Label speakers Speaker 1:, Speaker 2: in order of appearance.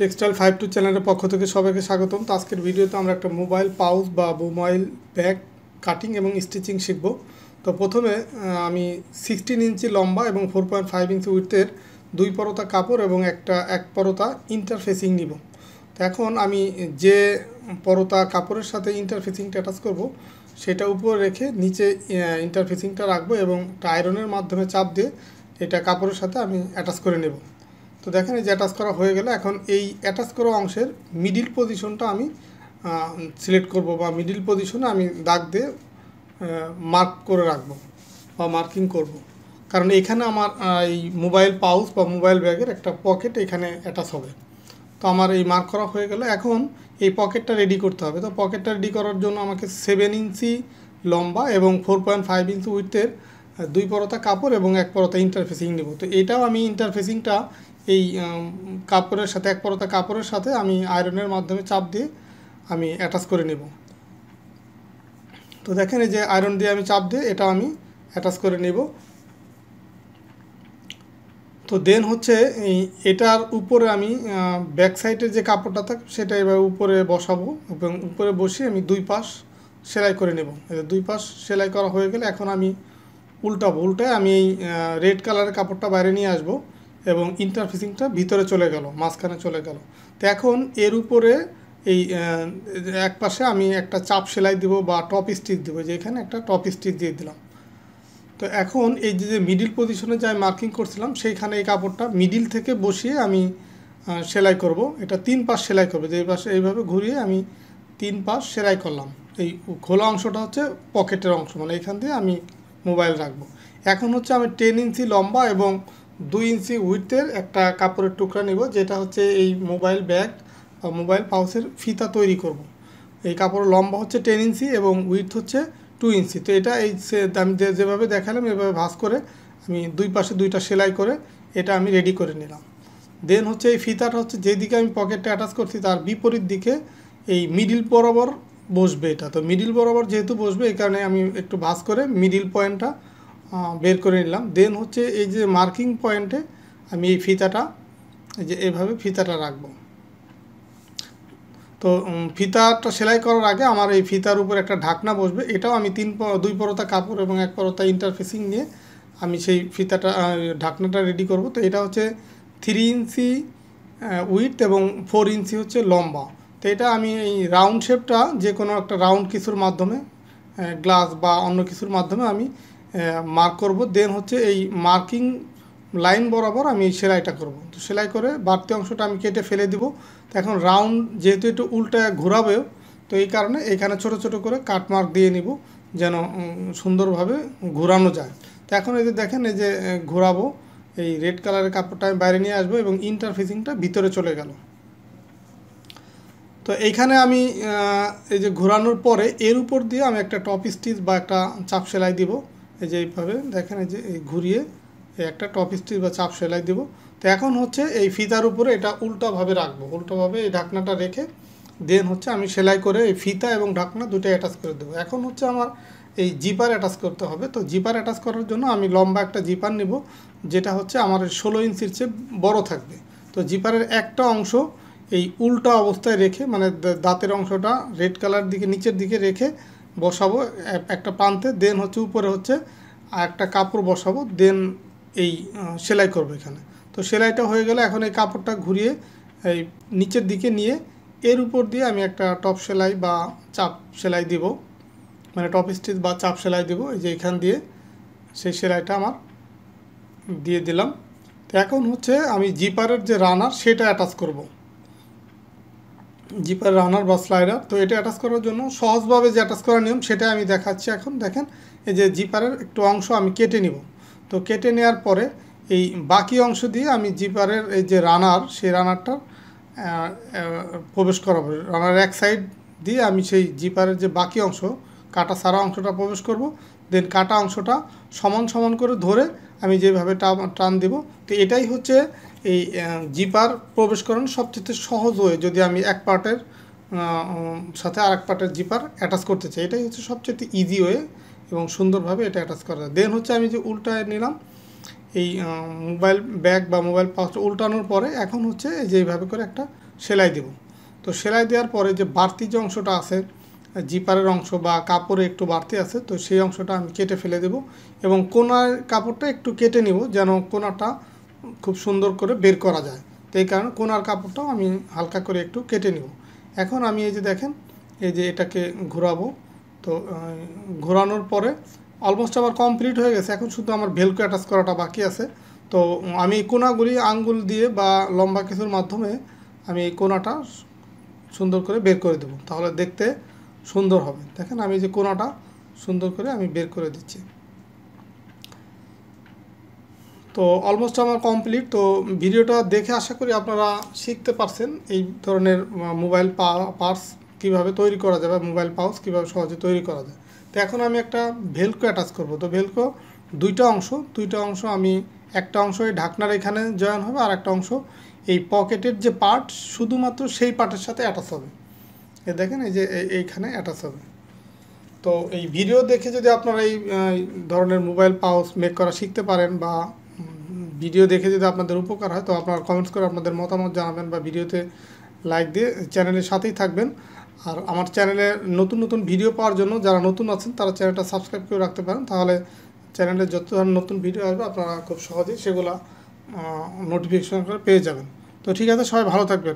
Speaker 1: Textile five two চ্যানেলের পক্ষ থেকে সবাইকে স্বাগতম তো আজকের ভিডিওতে আমরা একটা মোবাইল পাউচ বা মোবাইল ব্যাগ কাটিং এবং স্টিচিং শিখব তো প্রথমে আমি সিক্সটিন ইঞ্চি লম্বা এবং ফোর পয়েন্ট ফাইভ ইঞ্চি উইথের দুই পরতা কাপড় এবং একটা এক পরতা ইন্টারফেসিং নিব তো এখন আমি যে পরতা কাপড়ের সাথে ইন্টারফেসিংটা অ্যাটাচ করব সেটা উপরে রেখে নিচে ইন্টারফেসিংটা রাখবো এবং একটা আয়রনের মাধ্যমে চাপ দিয়ে এটা কাপড়ের সাথে আমি অ্যাটাচ করে নেবো তো দেখেন এই যে অ্যাটাচ করা হয়ে গেলে এখন এই অ্যাটাচ করা অংশের মিডিল পজিশনটা আমি সিলেক্ট করব বা মিডিল পজিশনে আমি দাগ দিয়ে মার্ক করে রাখব বা মার্কিং করব। কারণ এখানে আমার এই মোবাইল পাউচ বা মোবাইল ব্যাগের একটা পকেট এখানে অ্যাটাচ হবে তো আমার এই মার্ক করা হয়ে গেল এখন এই পকেটটা রেডি করতে হবে তো পকেটটা রেডি করার জন্য আমাকে সেভেন ইঞ্চি লম্বা এবং ফোর পয়েন্ট ফাইভ ইঞ্চি উইথের দুই পরতা কাপড় এবং এক পরতা ইন্টারফেসিং নেব তো এটাও আমি ইন্টারফেসিংটা এই কাপড়ের সাথে এক পরতা কাপড়ের সাথে আমি আয়রনের মাধ্যমে চাপ দিয়ে আমি অ্যাটাচ করে নেব তো দেখেন এই যে আয়রন দিয়ে আমি চাপ দিয়ে এটা আমি অ্যাটাচ করে নেব তো দেন হচ্ছে এই এটার উপরে আমি ব্যাক সাইডের যে কাপড়টা থাক সেটা এবার উপরে বসাবো এবং উপরে বসিয়ে আমি দুই পাশ সেলাই করে নেব দুই পাশ সেলাই করা হয়ে গেলে এখন আমি উল্টাবো উল্টায় আমি এই রেড কালারের কাপড়টা বাইরে নিয়ে আসবো এবং ইন্টারফেসিংটা ভিতরে চলে গেল মাঝখানে চলে গেল তো এখন এর উপরে এই এক পাশে আমি একটা চাপ সেলাই দিব বা টপ স্টিচ দেবো যে এখানে একটা টপ স্টিচ দিয়ে দিলাম তো এখন এই যে মিডিল পজিশনে যে আমি মার্কিং করছিলাম সেইখানে এই কাপড়টা মিডিল থেকে বসিয়ে আমি সেলাই করব এটা তিন পাশ সেলাই করবো যে পাশে এইভাবে ঘুরিয়ে আমি তিন পাশ সেলাই করলাম এই খোলা অংশটা হচ্ছে পকেটের অংশ মানে এখান দিয়ে আমি মোবাইল রাখবো এখন হচ্ছে আমি টেন ইঞ্চি লম্বা এবং দুই ইঞ্চি উইথের একটা কাপড়ের টুকরা নেব যেটা হচ্ছে এই মোবাইল ব্যাগ বা মোবাইল পাউসের ফিতা তৈরি করব। এই কাপড়ের লম্বা হচ্ছে টেন ইঞ্চি এবং উইথ হচ্ছে টু ইঞ্চি তো এটা এই আমি যেভাবে দেখালাম এভাবে ভাস করে আমি দুই পাশে দুইটা সেলাই করে এটা আমি রেডি করে নিলাম দেন হচ্ছে এই ফিতাটা হচ্ছে যেদিকে আমি পকেটটা অ্যাটাচ করছি তার বিপরীত দিকে এই মিডিল বরাবর বসবে এটা তো মিডিল বরাবর যেহেতু বসবে এই কারণে আমি একটু ভাস করে মিডিল পয়েন্টটা হ্যাঁ, বের করে নিলাম দেন হচ্ছে এই যে মার্কিং পয়েন্টে আমি এই ফিতাটা এই যে এভাবে ফিতাটা রাখব তো ফিতাটা সেলাই করার আগে আমার এই ফিতার উপর একটা ঢাকনা বসবে এটাও আমি তিন দুই পরতা কাপড় এবং এক পরতা ইন্টারফেসিং নিয়ে আমি সেই ফিতাটা ঢাকনাটা রেডি করব তো এটা হচ্ছে থ্রি ইঞ্চি উইথ এবং ফোর ইঞ্চি হচ্ছে লম্বা তো এটা আমি এই রাউন্ড শেপটা যে কোনো একটা রাউন্ড কিছুর মাধ্যমে গ্লাস বা অন্য কিছুর মাধ্যমে আমি মার্ক করব দেন হচ্ছে এই মার্কিং লাইন বরাবর আমি সেলাইটা করব তো সেলাই করে বাড়তি অংশটা আমি কেটে ফেলে দিব তো এখন রাউন্ড যেহেতু একটু উল্টে ঘোরাবেও তো এই কারণে এখানে ছোট ছোট করে কাটমার্ক দিয়ে নিব যেন সুন্দরভাবে ঘোরানো যায় তো এখন এই যে দেখেন এই যে ঘোরাবো এই রেড কালারের কাপড়টা আমি বাইরে নিয়ে আসবো এবং ইন্টারফেসিংটা ভিতরে চলে গেল তো এইখানে আমি এই যে ঘোরানোর পরে এর উপর দিয়ে আমি একটা টপ স্টিচ বা একটা চাপ সেলাই দিব এই যে এইভাবে দেখেন এই যে ঘুরিয়ে একটা টপ স্টিচ বা চাপ সেলাই দেব তো এখন হচ্ছে এই ফিতার উপরে এটা উল্টোভাবে রাখবো উল্টোভাবে এই ঢাকনাটা রেখে দেন হচ্ছে আমি সেলাই করে এই ফিতা এবং ঢাকনা দুটো অ্যাটাচ করে দেবো এখন হচ্ছে আমার এই জিপার অ্যাটাচ করতে হবে তো জিপার অ্যাটাচ করার জন্য আমি লম্বা একটা জিপার নেব যেটা হচ্ছে আমার ষোলো ইঞ্চির চেয়ে বড় থাকবে তো জিপারের একটা অংশ এই উল্টা অবস্থায় রেখে মানে দাঁতের অংশটা রেড কালার দিকে নিচের দিকে রেখে বসাবো একটা প্রান্তে দেন হচ্ছে উপরে হচ্ছে একটা কাপড় বসাবো দেন এই সেলাই করবো এখানে তো সেলাইটা হয়ে গেলে এখন এই কাপড়টা ঘুরিয়ে এই নিচের দিকে নিয়ে এর উপর দিয়ে আমি একটা টপ সেলাই বা চাপ সেলাই দিব মানে টপ স্টিচ বা চাপ সেলাই দিব এই যে এখান দিয়ে সেই সেলাইটা আমার দিয়ে দিলাম তো এখন হচ্ছে আমি জিপারের যে রানার সেটা অ্যাটাচ করবো জিপার রানার বা স্লাইডার তো এটা অ্যাটাচ করার জন্য সহজভাবে যে অ্যাটাচ করার নিয়ম সেটাই আমি দেখাচ্ছি এখন দেখেন এই যে জিপারের একটু অংশ আমি কেটে নিব তো কেটে নেওয়ার পরে এই বাকি অংশ দিয়ে আমি জিপারের এই যে রানার সেই রানারটার প্রবেশ করাবো রানার এক সাইড দিয়ে আমি সেই জিপারের যে বাকি অংশ কাটা সারা অংশটা প্রবেশ করব দেন কাটা অংশটা সমান সমান করে ধরে আমি যেভাবে টান দেব তো এটাই হচ্ছে এই জিপার প্রবেশকরণ সবচেয়ে সহজ হয়ে যদি আমি এক পার্টের সাথে আর এক পার্টের জিপার অ্যাটাচ করতে চাই এটাই হচ্ছে সবচেয়ে ইজি ওয়ে এবং সুন্দরভাবে এটা অ্যাটাচ করা দেন হচ্ছে আমি যে উল্টায় নিলাম এই মোবাইল ব্যাগ বা মোবাইল পাউচ উল্টানোর পরে এখন হচ্ছে যে এইভাবে করে একটা সেলাই দেব তো সেলাই দেওয়ার পরে যে বাড়তি যে অংশটা আছে জিপারের অংশ বা কাপড়ে একটু বাড়তি আছে তো সেই অংশটা আমি কেটে ফেলে দেব এবং কোনার কাপড়টা একটু কেটে নিব যেন কোনাটা খুব সুন্দর করে বের করা যায় তো এই কারণে কোনার কাপড়টাও আমি হালকা করে একটু কেটে নিব এখন আমি এই যে দেখেন এই যে এটাকে ঘোরাবো তো ঘোরানোর পরে অলমোস্ট আমার কমপ্লিট হয়ে গেছে এখন শুধু আমার ভেলকু অ্যাটাচ করাটা বাকি আছে তো আমি কোনাগুলি আঙ্গুল দিয়ে বা লম্বা কিছুর মাধ্যমে আমি এই কোনাটা সুন্দর করে বের করে দেবো তাহলে দেখতে সুন্দর হবে দেখেন আমি যে কোনাটা সুন্দর করে আমি বের করে দিচ্ছি তো অলমোস্ট আমার কমপ্লিট তো ভিডিওটা দেখে আশা করি আপনারা শিখতে পারছেন এই ধরনের মোবাইল পার্স কিভাবে তৈরি করা যায় বা মোবাইল পাউস কিভাবে সহজে তৈরি করা যায় তো এখন আমি একটা ভেলকো অ্যাটাচ করব তো ভেলকো দুইটা অংশ দুইটা অংশ আমি একটা অংশ এই ঢাকনার এখানে জয়েন হবে আর একটা অংশ এই পকেটের যে পার্ট শুধুমাত্র সেই পার্টের সাথে অ্যাটাচ হবে এ দেখেন এই যে এইখানে অ্যাটাচ হবে তো এই ভিডিও দেখে যদি আপনারা এই ধরনের মোবাইল পাউস মেক করা শিখতে পারেন বা ভিডিও দেখে যদি আপনাদের উপকার হয় তো আপনারা কমেন্টস করে আপনাদের মতামত জানাবেন বা ভিডিওতে লাইক দিয়ে চ্যানেলের সাথেই থাকবেন আর আমার চ্যানেলে নতুন নতুন ভিডিও পাওয়ার জন্য যারা নতুন আছেন তারা চ্যানেলটা সাবস্ক্রাইব করে রাখতে পারেন তাহলে চ্যানেলে যত ধরনের নতুন ভিডিও আসবে আপনারা খুব সহজেই সেগুলো নোটিফিকেশন করে পেয়ে যাবেন তো ঠিক আছে সবাই ভালো থাকবেন